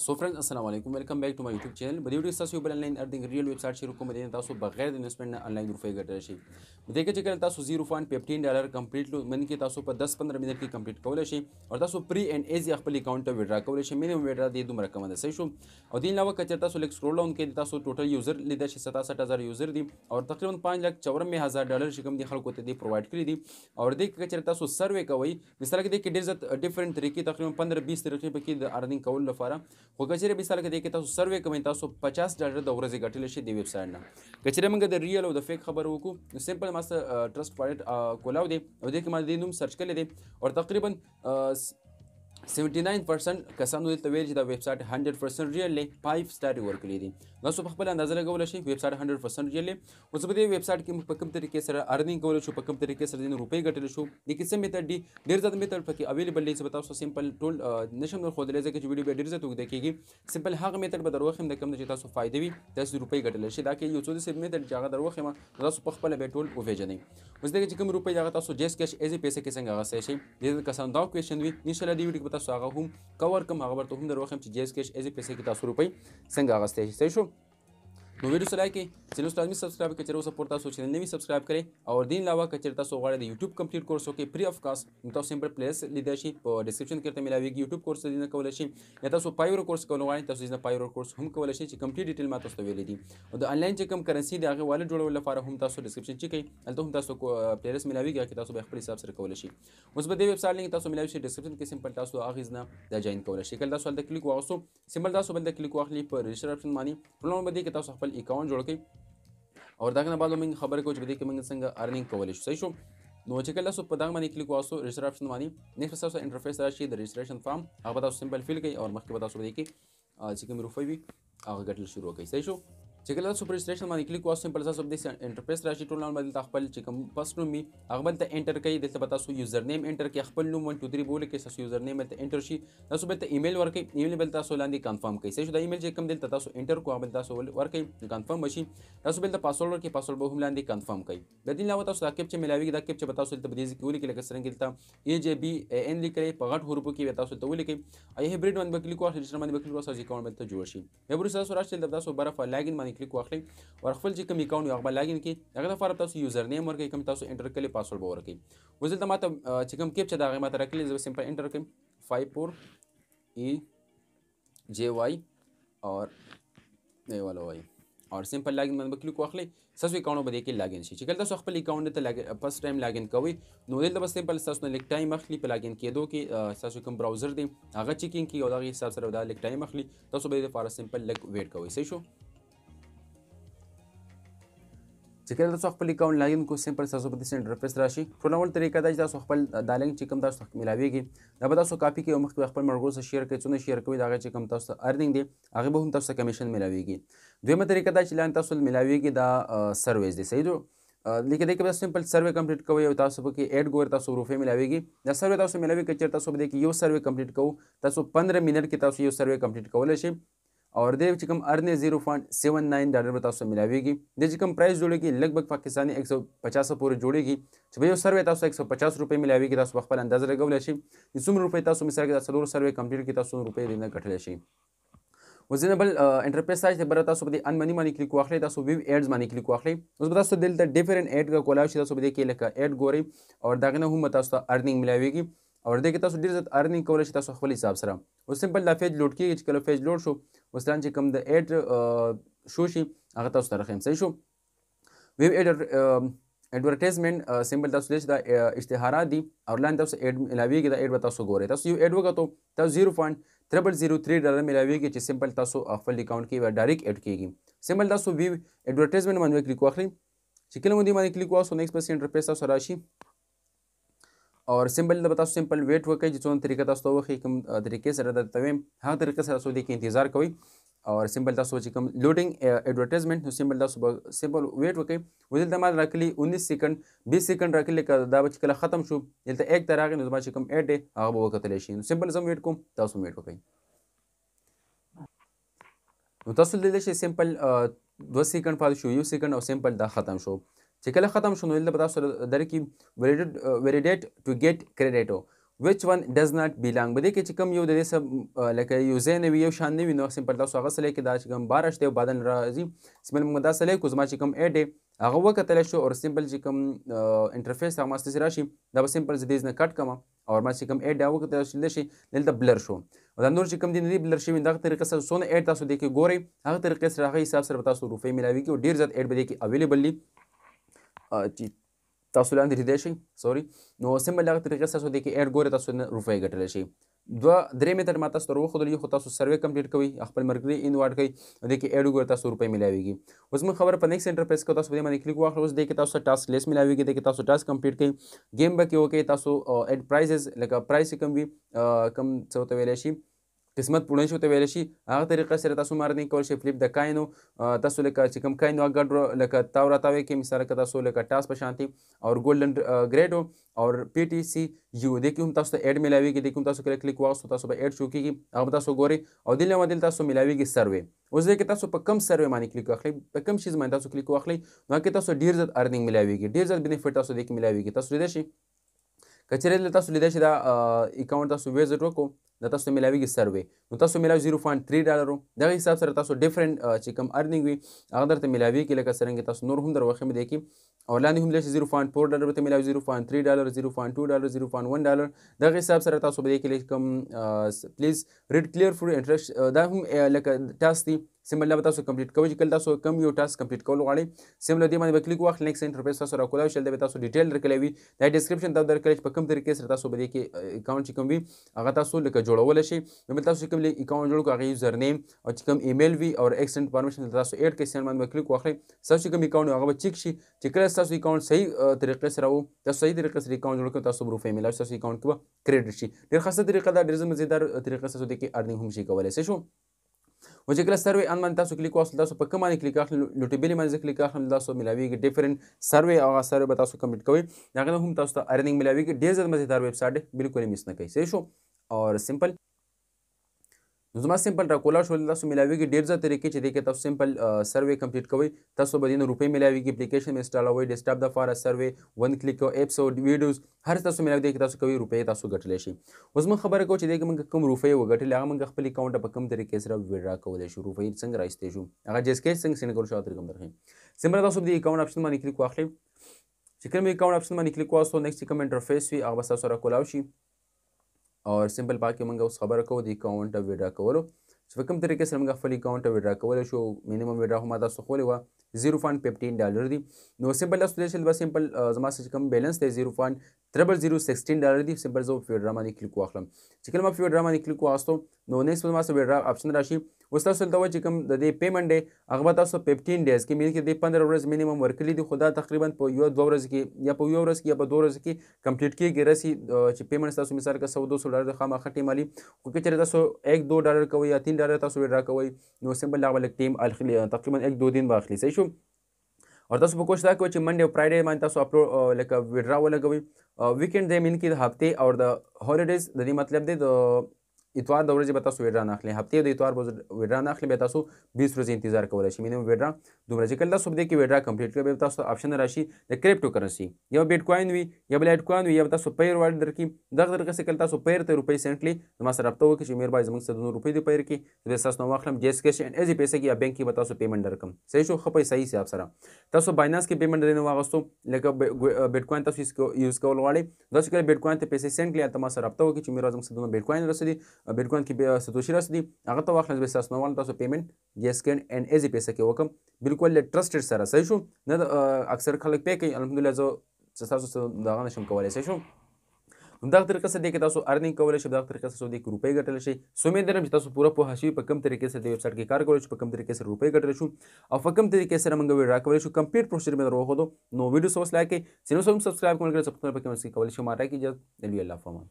سو فرند السلام علیکم ویلکم بیک ټو مای یوټیوب چینل په دې ویډیو کې تاسو یو بل انلاین ارننګ ریل ویب سټ شروع کوم دي تاسو بغیر د انویسټمنټ نه انلاین روپۍ ګټل شي دې کې چې کله تاسو 0.15 ډالر کمپلیټ لو من کې تاسو په 10 15 منټ کې کمپلیټ کولای شي او تاسو پری اینڈ ایزی خپل اکاؤنٹ ته وډرا کولای شي مینیمم وډرا دې دومره کم ده صحیح شو او دین علاوه کچر تاسو لیک سکرول ډاون کې تاسو ټوټل یوزر لیدل شي 67000 یوزر دي او تقریبا 594000 ډالر شکم دي خلکو ته دې پروواید کړی دي او دې کې کچر تاسو سروې کوي مثال کې دې کې ډېر ډیفرنٹ طریقې تقریبا 15 20 طریقې پکې د ارننګ کول لپاره خو کچېره مثال کې دی کې تاسو سروې کوئ تاسو 50 ډالر د ورځې ګټل شي دی ویب سټ نه کچېره موږ د ریل او د فیک خبر وکړو نو سیمپل ماست ټرست والټ کولاو دی او دې کې ما دې نوم سرچ کړل دی او تقریبا 79% کسانو دلته ویل چې دا ویب سټ 100% ریل دی 5 سټار ورکړي دي تاسو په خپل اندازه لګول شئ ویب سټ 100% ریل دی اوس په دې ویب سټ کې موږ په کوم طریقې سره ارنینګ کول شو په کوم طریقې سره دین روپۍ ګټل شو د کیسه میتھډ دی ډیر ځات میتھډ پکې اویلیبل دی چې تاسو سیمپل ټول نشم نور خو دلې ځکه چې ویډیو به ډیر ځات وګدې کیږي سیمپل هغه میتھډ به دروخم د کم چې تاسو فائدې وي تاسو روپۍ ګټل شي دا کې یو څه د سیمپل میتھډ چې هغه دروخم تاسو په خپل به ټول وفېژنئ اوس دغه چې کوم روپۍ هغه تاسو جیس کیش ایزي پیسې کې څنګه غاسې شي د کسان دا کوېشن وي ان شاء الله دې ویډیو تاسو هغه هم کور کوم هغه ورته هم دروخم چې جیز کش ازي پیسې کې تاسو روپۍ څنګه اغستې شي شو نو ویډیو سره کې چې نو تاسو سبسکرایب کړئ او سپورټ تاسو چې نوی سبسکرایب کړئ او دین علاوه کچې تاسو غواړئ د یوټیوب کمپلیټ کورس کې فری اف کاست تاسو سمپل پلیس لیدل شي په ډسکرپشن کې ته ملاويږي یوټیوب کورس دینه کول شي یا تاسو پایور کورس کول غواړئ تاسو دینه پایور کورس هم کول شي چې کمپلیټ ډیټیل ما تاسو ته ویل دي او د انلاین چې کم کرنسي د هغه والټ جوړول لپاره هم تاسو ډسکرپشن چی کوي البته هم تاسو پلیس ملاويږي کې تاسو به خپل حساب سره کول شي اوس به د ویب سټ لینک تاسو ملاوي شي ډسکرپشن کې سمپل تاسو هغه ځنه دا جوین کول شي کله تاسو د کلیک واغسو سمپل تاسو باندې کلیک واخلي پر رجسٹر اپشن معنی پلان باندې کې تاسو خپل خپل اکاونټ جوړ کړئ او داګه نه بعد موږ خبره کوو چې بده کې موږ څنګه ارننګ کولای شو صحیح شو نو چې کله تاسو په دغه باندې کلیک واسو رجسٹر اپشن باندې نیکسټ تاسو انټرفیس راشي د رجسٹریشن فارم هغه تاسو سمپل فل کوي او مخکې به تاسو بده کې چې کوم روفي وي هغه ګټل شروع کوي صحیح شو چې کله تاسو پر سټیشن باندې کلیک واسو په تاسو د انټرفیس راشي ټول نوم بدل خپل چې کوم پس نوم می هغه بل ته انټر کوي دلته تاسو یوزر نیم انټر کې خپل نوم 1 2 3 بوله کې تاسو یوزر نیم ته انټر شي تاسو به ته ایمیل ورکړي ایمیل بل تاسو لاندې کنفرم کوي چې دا ایمیل چې کوم دلته تاسو انټر کو هغه تاسو ورکړي کنفرم شي تاسو بل ته پاسورډ ورکړي پاسورډ به هم لاندې کنفرم کوي د دې علاوه تاسو دا کیپ چې ملاوي دا کیپ چې تاسو دلته بدیز کې ولیکل لکه څنګه دلته ای جی بی ان لیکلې په غټ حروفو کې تاسو ته ولیکي ای هبریډ باندې کلیک وکړئ چې باندې کلیک وکړئ چې اکاؤنٹ باندې جوړ شي بیا ورسره سره چې تاسو بره فایل لاګین باندې رائټ کلیک واخلئ او خپل چې کوم اکاونټ یو هغه لاګین کړئ هغه لپاره تاسو یوزر نیم ورکړئ کوم تاسو انټر کړئ پاسورډ به ورکړئ اوس دلته ماته چې کوم کیپچا دا هغه ماته راکړلې زه سمپل انټر کړم 54 ای جے وائی اور ای والا وائی اور سمپل لاګین باندې کلیک واخلئ ساسو اکاونټ باندې کې لاګین شي چې کله تاسو خپل اکاونټ ته لاګین فرست ټایم لاګین کوئ نو دلته بس سمپل تاسو نه لیک ټایم اخلي په لاګین کېدو کې تاسو کوم براوزر دی هغه چیکینګ کې او دغه حساب سره دا لیک ټایم اخلي تاسو به د فار سمپل لیک ویټ کوئ صحیح شو چې کله تاسو خپل اکاونټ لاګین کو سیمپل تاسو په دې سیند انټرفیس راشي ټولول طریقه دا چې تاسو خپل دا لینک چې کوم تاسو ملاويږي دا به تاسو کاپی کوي مخکې خپل مرګو سره شیر کوي څونه شیر کوي دا چې کوم تاسو ارننګ دي هغه به هم تاسو کمیشن ملاويږي دویمه طریقه دا چې لاین تاسو ملاويږي دا سرویس دی صحیح لیکن دې کې بس سمپل سروې کمپلیټ کوی او تاسو پکې اډ ګور تاسو روفه ملاويږي دا سروې تاسو ملاوي کچر تاسو به دې کې یو سروې کمپلیټ کوو تاسو 15 منټ کې تاسو یو سروې کمپلیټ کولای شئ اور د چې کوم ارنه 0.79 ډالر به تاسو ملاويږي د چې کوم پرایس جوړيږي لګبګ پاکستاني 150 پورې جوړيږي چې به یو سروې تاسو 150 روپۍ ملاويږي تاسو خپل انداز لګول شي څومره روپۍ تاسو مثال کې تاسو څلور سروې کمپلیټ کې تاسو روپۍ دینه ګټل شي وزینبل انټرپرایز سایز ته بر تاسو په دې ان منی باندې کلیک واخلې تاسو ویو اډز باندې کلیک واخلې اوس به تاسو دلته ډیفرنٹ اډ کولای شي تاسو به دې کې لکه اډ ګوري او داغه نه هم تاسو ارننګ ملاويږي اور دې کې تاسو ډیر زیات ارننګ کولای شي تاسو خپل حساب سره اوس سمپل دا پیج لوډ کیږي چې کله پیج لوډ شو اوس لاندې چې کوم د ایډ شو شي هغه تاسو ته راخیم صحیح شو ویب ایډ ایڈورټایزمنت سمبل تاسو لیش دا اشتهارات دي او لاندې تاسو ایډ ملاویږي دا ایډ به تاسو ګورئ تاسو یو ایډ وکړو تاسو 0.0003 ډالر ملاویږي چې سمبل تاسو خپل اکاؤنٹ کې ډایرکټ ایډ کیږي سمبل تاسو ویب ایډورټایزمنت باندې کلیک واخلئ چې کله مو دې باندې کلیک واسو نیکس پس انټرفیس تاسو راشي او سیمبل د تاسو سیمپل ویټ وکړئ چې څومره طریقه تاسو وخی کوم طریقې سره درته ویم هغه طریقه سره سودی کې انتظار کوئ او سیمپل تاسو چې کوم لوډینګ ایڈورټایزمنت نو سیمپل تاسو سیمپل ویټ وکړئ ولې ما راکلی 19 سیکنډ 20 سیکنډ راکلی دا به کله ختم شو دلته یک تراغې نو ما چې کوم 8 هغه به وکتلی شي نو سیمپل زم ویټ کوم تاسو ویټ وکړئ نو تاسو لیدلی شئ سیمپل دوه سیکنډ پاتې شو یو سیکنډ او سیمپل دا ختم شو چې کله ختم شو نو دلته به تاسو سره درکړي ویلیډیټ ټو ګیټ کریډیټو which one does not belong بده کې چې کوم یو د دې سب لکه یو ځای نه وي یو شان نه وي نو سمپل تاسو هغه سلی کې دا چې کوم بارش دی او بعدن راځي سمپل موږ دا سلی کو زما چې کوم اډ دی هغه وکتلی شو او سمپل چې کوم انټرفیس هغه ما ستاسې راشي دا به سمپل زه دې نه کټ کړم او ما چې کوم اډ دی هغه وکتلی شو شي دلته بلر شو او دا نور چې کوم دي نه دي بلر شوي دغه طریقه سره څونه اډ تاسو دې کې ګورئ هغه طریقې سره هغه حساب سره به تاسو روپۍ میلاوي کې او ډېر زیات اډ به دې کې اویلیبل دي چې تاسو لاندې لیدای شئ سوري نو سیمبل هغه طریقې تاسو د کې اډ ګوره تاسو نه روپۍ ګټلی شئ دوه درې مې تر ما تاسو تر وښودلې خو تاسو سروې کمپلیټ کوئ خپل مرګري انوارډ کوئ دې کې اډ وګوره تاسو روپۍ ملاویږي اوس موږ خبره په نیکس انټرپرایز کې تاسو باندې کلیک واخلو اوس دې کې تاسو ټاسک لیس ملاویږي دې کې تاسو ټاسک کمپلیټ کوئ گیم به کې وکړئ تاسو اډ پرایزز لکه پرایس کم وي کم څه ورته ویلی شي قسمت پوړن شو ته ویل شي هغه طریقه سره تاسو مارنینګ کول شي فلیپ د کاینو تاسو لکه چې کوم کاینو هغه لکه تاو راتاوي کې مثال کې تاسو لکه ټاس په شانتي او ګولډن ګریډ او پی ټی سی یو د کوم تاسو ته اډ ملاوي کې د کوم تاسو کله کلیک واغستو تاسو به اډ شو کیږي هغه تاسو ګوري او دله مدل تاسو ملاوي کې سروي اوس دې کې تاسو په کم سروي باندې کلیک واخلي په کم شیز باندې تاسو کلیک واخلي نو کې تاسو ډیر زړه ارننګ ملاوي کې ډیر زړه بنفټ تاسو د کې ملاوي کې تاسو لیدئ شي کچره تاسو لیدئ شي دا اکاؤنٹ تاسو ویزټ وکړو دا تاسو ملاویږي سروې نو تاسو ملاوي 0.3 ډالرو دغه حساب سره تاسو ډیفرنٹ چې کوم ارننګ وي هغه درته ملاویږي لکه څرنګه تاسو نور هم دروخې مې دی کې او لاندې هم لږ 0.4 ډالر ته ملاوي 0.3 ډالر 0.2 ډالر 0.1 ډالر دغه حساب سره تاسو به کې لکه کوم پلیز ریډ کلیر فور انټرست دا هم لکه ټاسک دی سیمبل به تاسو کمپلیټ کوئ چې کله تاسو کم یو ټاسک کمپلیټ کول غواړئ سیمبل دې باندې به کلیک واخلئ نیکس انټرفیس تاسو راکولای شئ به تاسو ډیټیل درکړی وي دا ډسکرپشن دا درکړی چې په کوم طریقې سره تاسو به دې کې اکاونټ چې کوم وي هغه تاسو لکه جوړول شي نو بل تاسو کوم اکاونټ جوړ کو هغه یوزر نیم او چې کوم ایمیل وي او ایکس انفارمیشن تاسو ایډ کې سند باندې کلیک واخلئ تاسو کوم اکاونټ هغه به چیک شي چې کله تاسو اکاونټ صحیح طریقې سره وو تاسو صحیح طریقې سره اکاونټ جوړ کړئ تاسو برو فیمیل تاسو اکاونټ کې به کریډیټ شي ډیر خاصه طریقه دا ډیر مزیدار طریقه تاسو د کې ارنینګ هم شي کولای شئ شو و چې کله سروي ان باندې تاسو کلیک واصل تاسو په کوم باندې کلیک اخلي لوټیبل باندې کلیک اخلي تاسو ملاويږي ډیفرنٹ سروي او سروي به تاسو کمپلیټ کوي دا هم تاسو ته ارننګ ملاويږي ډیر زړه مزیدار ویب سټ بالکل میس نه کوي صحیح شو اور سمپل نو زما سمپل راکولا شول تاسو ملاویږي ډېر زیات طریقې چې دی کې تاسو سمپل سروې کمپلیټ کوئ تاسو به دین روپۍ ملاویږي اپلیکیشن انسټالوي ډیسکټاپ د فار سروې ون کلیک او اپس او ویډیوز هر تاسو ملاوي دی کې تاسو کوي روپۍ تاسو ګټلی شي اوس موږ خبره کوو چې دی کې موږ کوم روپۍ وګټلې هغه موږ خپل اکاونټ په کوم طریقې سره ویډرا کولی شو روپۍ څنګه راایستې شو هغه جس کې څنګه څنګه کول شو ترګم درخې سمره تاسو دې اکاونټ اپشن باندې کلیک واخلئ چې کوم اکاونټ اپشن باندې کلیک واسو نیکسټ کوم انټرفیس وي هغه تاسو راکولاو شي او سمپل پاک کې موږ اوس خبره کوو د اکاونټ ویډرا کولو چې په کوم طریقې سره موږ خپل اکاونټ ویډرا کولی شو مینیمم ویډرا هم تاسو خولې وه زیرو فان ففټین ډالر دي نو سمپل تاسو کولی شئ بس سمپل زما څه کوم بیلنس دی زیرو فان تربل زیرو سکسټین ډالر دی سمپل زه په ویډرا باندې کلیک واخلم چې کله ما په ویډرا باندې کلیک واستو نو نیکسټ زما سره ویډرا آپشن راشي اوس تاسو دلته وایي چې کوم د دې پیمنټ دی هغه به تاسو ففټین ډیز کې میل کې دې پندره ورځ مینیمم ورکړي دي خو دا تقریبا په یوه دوه ورځ کې یا په یوه ورځ کې یا په دوه ورځ کې کمپلیټ کېږي رسي چې پیمنټ تاسو مثال که سو دو سو ډالر د خامخا ټیم علي خو که چېرې تاسو یک دو ډالر کوئ یا تین ډالر تاسو ویډرا کوئ نو سمبل هغه لږ ټیم اخلي تقریبا یک دو دین به اخلي صحیح شو اور تاسو په کوشش دا کوئ چې منډې او فرایډې باندې تاسو اپلوډ لکه ویډرا ولګوئ ویکینډ دی مین کې د هفته او د هالیډیز د دې مطلب دی د اتوار د ورځې به تاسو ویډرا نه اخلي هفتې د اتوار به ویډرا نه اخلي بیا تاسو 20 ورځې انتظار کولای شئ مینیمم ویډرا دومره چې کله تاسو دې کې ویډرا کمپلیټ کړئ بیا تاسو آپشن راشي د کرپټو کرنسي یو بیت کوین وي یو بل کوین وي یو تاسو پیر وړ درکې دغه طریقه سره کله تاسو پیر ته روپۍ سنټلی زما سره رابطه وکړئ چې میر بای زموږ سره د روپۍ دی پیر کې زه تاسو نو واخلم جیس کیش ان ایزی پیسې کې یا بانک کې به تاسو پیمنټ درکم صحیح شو خپې صحیح حساب سره تاسو بایننس کې پیمنټ درنه واغستو لکه بیت کوین تاسو یوز کول غواړئ دا چې کله بیت کوین ته پیسې سنټ کړئ تاسو سره رابطه وکړئ چې میر زموږ سره د بیت کوین رسېدي بلکوین کې ستوشي راستي هغه ته واخلئ به تاسو نوال تاسو پیمنټ یس کین ان ایزی پیسې کې وکم بالکل له ټرسټډ سره صحیح شو نه اکثر خلک پې کوي الحمدلله زه تاسو سره دغه نشم کولای صحیح شو دا طریقه سره دی کې تاسو ارننګ کولای شئ دا طریقه سره دی کې روپۍ ګټل شي سو امید لرم چې تاسو پوره په هشي په کم طریقې سره دی ویب سټ کې کار کولای شئ په کم طریقې سره روپۍ ګټل شو او په کم طریقې سره موږ ویډرا کولای شو کمپلیټ پروسیجر مې درو خو نو ویډیو سوس لایک کړئ سینو سم سبسکرایب کړئ سب په کمنټس کې کولای شئ ما راکې اجازه دی الله فمان